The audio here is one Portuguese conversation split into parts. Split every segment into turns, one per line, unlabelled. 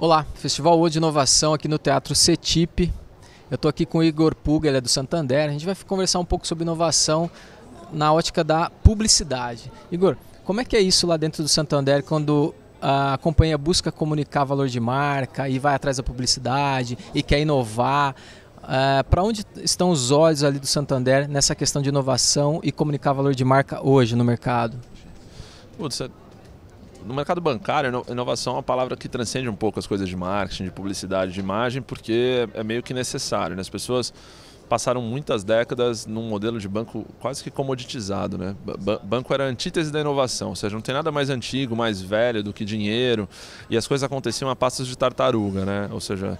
Olá, Festival World de Inovação aqui no Teatro CETIP. Eu estou aqui com o Igor Puga, ele é do Santander. A gente vai conversar um pouco sobre inovação na ótica da publicidade. Igor, como é que é isso lá dentro do Santander quando a companhia busca comunicar valor de marca e vai atrás da publicidade e quer inovar? Uh, é, Para onde estão os olhos ali do Santander nessa questão de inovação e comunicar valor de marca hoje no mercado?
Putz, é no mercado bancário, inovação é uma palavra que transcende um pouco as coisas de marketing, de publicidade, de imagem, porque é meio que necessário. Né? As pessoas passaram muitas décadas num modelo de banco quase que comoditizado. Né? banco era a antítese da inovação, ou seja, não tem nada mais antigo, mais velho do que dinheiro, e as coisas aconteciam a passos de tartaruga, né? ou seja,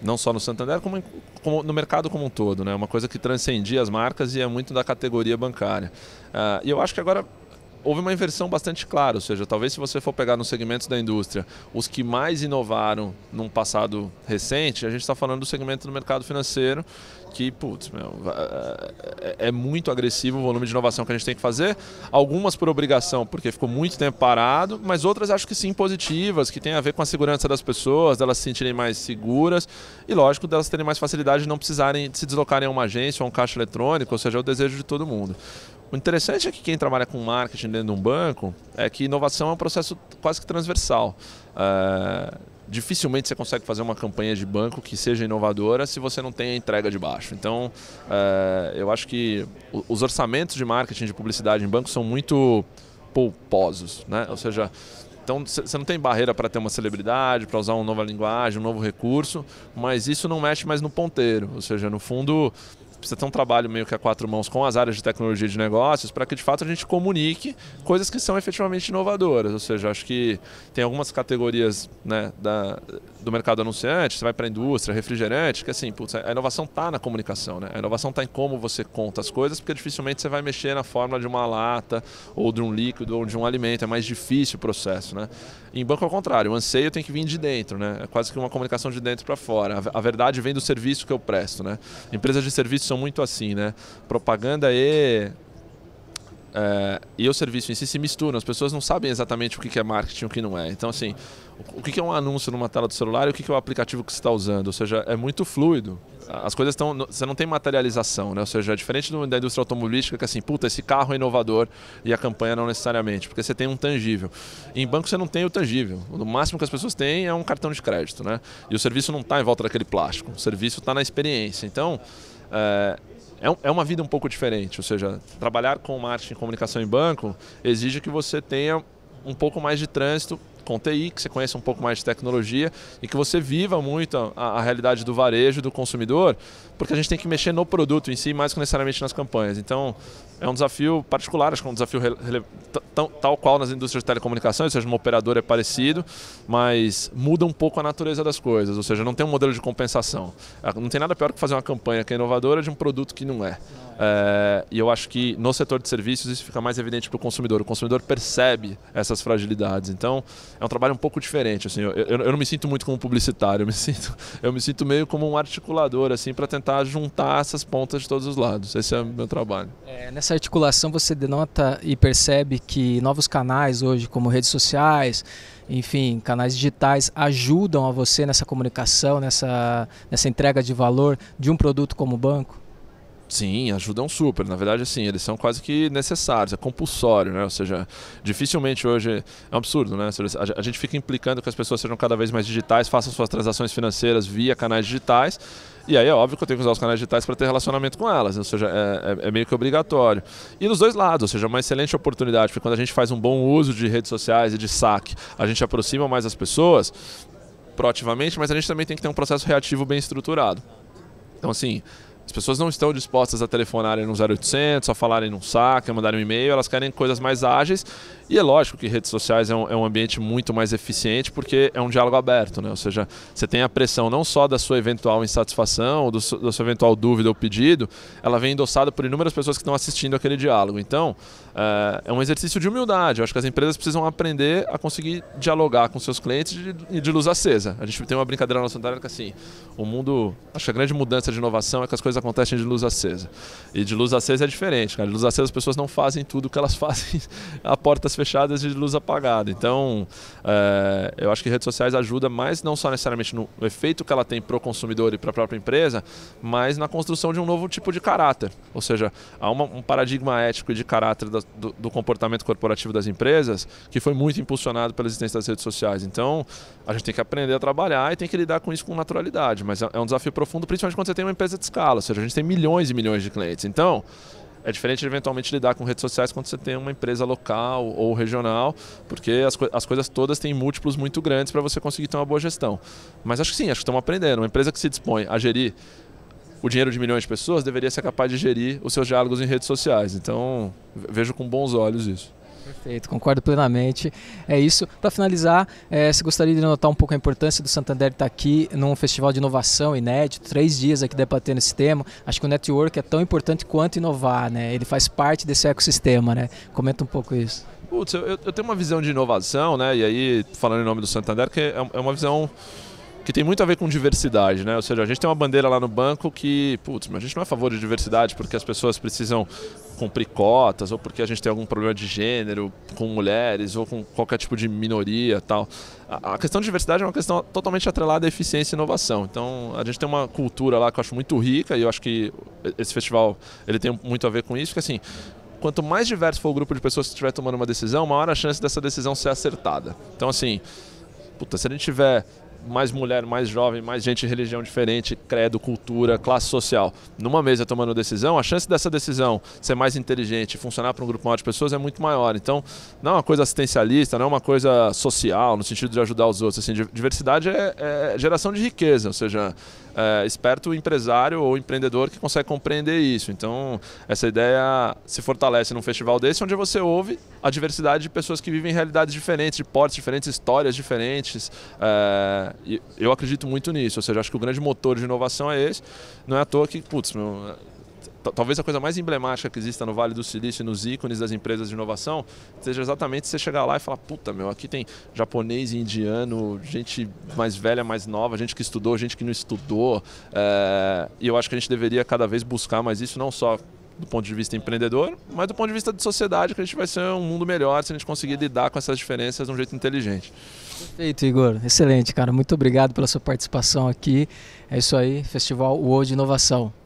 não só no Santander, como, em, como, no mercado como um todo. Né? Uma coisa que transcendia as marcas e é muito da categoria bancária. Uh, e eu acho que agora houve uma inversão bastante clara, ou seja, talvez se você for pegar nos segmentos da indústria, os que mais inovaram num passado recente, a gente está falando do segmento do mercado financeiro, que, putz, meu, é, é, é muito agressivo o volume de inovação que a gente tem que fazer. Algumas por obrigação, porque ficou muito tempo parado, mas outras acho que sim positivas, que tem a ver com a segurança das pessoas, delas se sentirem mais seguras e, lógico, delas terem mais facilidade de não precisarem se deslocarem a uma agência ou a um caixa eletrônico, ou seja, é o desejo de todo mundo. O interessante é que quem trabalha com marketing dentro de um banco é que inovação é um processo quase que transversal. É, dificilmente você consegue fazer uma campanha de banco que seja inovadora se você não tem a entrega de baixo. Então, é, eu acho que os orçamentos de marketing de publicidade em banco são muito pouposos, né? Ou seja, então você não tem barreira para ter uma celebridade, para usar uma nova linguagem, um novo recurso, mas isso não mexe mais no ponteiro. Ou seja, no fundo, precisa ter um trabalho meio que a quatro mãos com as áreas de tecnologia de negócios para que de fato a gente comunique coisas que são efetivamente inovadoras. Ou seja, acho que tem algumas categorias né, da, do mercado anunciante, você vai para a indústria, refrigerante, que assim, putz, a inovação está na comunicação, né? a inovação está em como você conta as coisas, porque dificilmente você vai mexer na fórmula de uma lata ou de um líquido ou de um alimento, é mais difícil o processo. Né? Em banco, ao contrário, o anseio tem que vir de dentro, né? é quase que uma comunicação de dentro para fora. A verdade vem do serviço que eu presto. Né? Empresas de serviços são muito assim, né? Propaganda e é, e o serviço em si se misturam. As pessoas não sabem exatamente o que é marketing e o que não é. Então, assim, o que é um anúncio numa tela do celular e o que é o aplicativo que você está usando. Ou seja, é muito fluido. As coisas estão. Você não tem materialização, né? Ou seja, é diferente da indústria automobilística, que é assim, puta, esse carro é inovador e a campanha não necessariamente, porque você tem um tangível. Em banco você não tem o tangível. O máximo que as pessoas têm é um cartão de crédito, né? E o serviço não está em volta daquele plástico. O serviço está na experiência. Então. É, é, é uma vida um pouco diferente, ou seja, trabalhar com marketing, comunicação em banco exige que você tenha um pouco mais de trânsito com TI, que você conheça um pouco mais de tecnologia e que você viva muito a, a realidade do varejo do consumidor, porque a gente tem que mexer no produto em si mais que necessariamente nas campanhas. Então, é um desafio particular, acho que é um desafio tal qual nas indústrias de telecomunicações, ou seja, uma operadora é parecido, mas muda um pouco a natureza das coisas, ou seja, não tem um modelo de compensação. É, não tem nada pior que fazer uma campanha que é inovadora de um produto que não é. é e eu acho que no setor de serviços isso fica mais evidente para o consumidor. O consumidor percebe essas fragilidades. Então, é um trabalho um pouco diferente. Assim, eu, eu, eu não me sinto muito como publicitário, eu me sinto, eu me sinto meio como um articulador assim para tentar tentar juntar essas pontas de todos os lados. Esse é o meu trabalho. É,
nessa articulação você denota e percebe que novos canais hoje, como redes sociais, enfim, canais digitais ajudam a você nessa comunicação, nessa, nessa entrega de valor de um produto como o banco?
Sim, ajudam super. Na verdade, assim, eles são quase que necessários, é compulsório, né? Ou seja, dificilmente hoje. É um absurdo, né? A gente fica implicando que as pessoas sejam cada vez mais digitais, façam suas transações financeiras via canais digitais. E aí é óbvio que eu tenho que usar os canais digitais para ter relacionamento com elas, né? ou seja, é, é, é, meio que obrigatório. E nos dois lados, ou seja, é uma excelente oportunidade, porque quando a gente faz um bom uso de redes sociais e de saque, a gente aproxima mais as pessoas proativamente, mas a gente também tem que ter um processo reativo bem estruturado. Então, assim, as pessoas não estão dispostas a telefonarem no 0800, a falarem num saco, a mandarem um e-mail, elas querem coisas mais ágeis e é lógico que redes sociais é um, é um ambiente muito mais eficiente porque é um diálogo aberto, né? Ou seja, você tem a pressão não só da sua eventual insatisfação, do, da sua eventual dúvida ou pedido, ela vem endossada por inúmeras pessoas que estão assistindo aquele diálogo. Então, eh, é um exercício de humildade. Eu acho que as empresas precisam aprender a conseguir dialogar com seus clientes de, de luz acesa. A gente tem uma brincadeira na nossa que é assim, o mundo, acho que a grande mudança de inovação é que as coisas acontecem de luz acesa. E de luz acesa é diferente, cara. De luz acesa as pessoas não fazem tudo o que elas fazem a se fechadas e de luz apagada. Então, é, eu acho que redes sociais ajuda mais não só necessariamente no efeito que ela tem para o consumidor e para a própria empresa, mas na construção de um novo tipo de caráter. Ou seja, há uma, um paradigma ético e de caráter do, do comportamento corporativo das empresas que foi muito impulsionado pela existência das redes sociais. Então, a gente tem que aprender a trabalhar e tem que lidar com isso com naturalidade. Mas é, é um desafio profundo, principalmente quando você tem uma empresa de escala. Ou seja, a gente tem milhões e milhões de clientes. Então, é diferente eventualmente lidar com redes sociais quando você tem uma empresa local ou regional, porque as, co as coisas todas têm múltiplos muito grandes para você conseguir ter uma boa gestão. Mas acho que sim, acho que estamos aprendendo. Uma empresa que se dispõe a gerir o dinheiro de milhões de pessoas deveria ser capaz de gerir os seus diálogos em redes sociais. Então, vejo com bons olhos isso.
Perfeito, concordo plenamente. É isso. Para finalizar, é, eh, você gostaria de notar um pouco a importância do Santander estar tá aqui num festival de inovação inédito, três dias aqui debatendo esse tema. Acho que o network é tão importante quanto inovar, né? Ele faz parte desse ecossistema, né? Comenta um pouco isso.
Putz, eu, eu tenho uma visão de inovação, né? E aí, falando em nome do Santander, que é, é uma visão que tem muito a ver com diversidade, né? Ou seja, a gente tem uma bandeira lá no banco que, putz, mas a gente não é a favor de diversidade porque as pessoas precisam cumprir cotas, ou porque a gente tem algum problema de gênero com mulheres, ou com qualquer tipo de minoria tal. A, questão de diversidade é uma questão totalmente atrelada à eficiência e inovação. Então, a gente tem uma cultura lá que eu acho muito rica, e eu acho que esse festival ele tem muito a ver com isso, que assim, quanto mais diverso for o grupo de pessoas que estiver tomando uma decisão, maior a chance dessa decisão ser acertada. Então, assim, puta, se a gente tiver mais mulher, mais jovem, mais gente de religião diferente, credo, cultura, classe social, numa mesa tomando decisão, a chance dessa decisão ser mais inteligente, funcionar para um grupo maior de pessoas é muito maior. Então, não é uma coisa assistencialista, não é uma coisa social, no sentido de ajudar os outros. Assim, diversidade é, é geração de riqueza, ou seja, é, esperto empresário ou empreendedor que consegue compreender isso. Então, essa ideia se fortalece num festival desse, onde você ouve a diversidade de pessoas que vivem realidades diferentes, de portes diferentes, histórias diferentes. É, eu acredito muito nisso. Ou seja, acho que o grande motor de inovação é esse. Não é à toa que, putz, meu, talvez a coisa mais emblemática que exista no Vale do Silício, nos ícones das empresas de inovação, seja exatamente você chegar lá e falar: puta, meu, aqui tem japonês, indiano, gente mais velha, mais nova, gente que estudou, gente que não estudou. É... E eu acho que a gente deveria cada vez buscar mais isso, não só do ponto de vista empreendedor, mas do ponto de vista de sociedade, que a gente vai ser um mundo melhor se a gente conseguir lidar com essas diferenças de um jeito inteligente. Perfeito,
Igor. Excelente, cara. Muito obrigado pela sua participação aqui. É isso aí, Festival World de Inovação.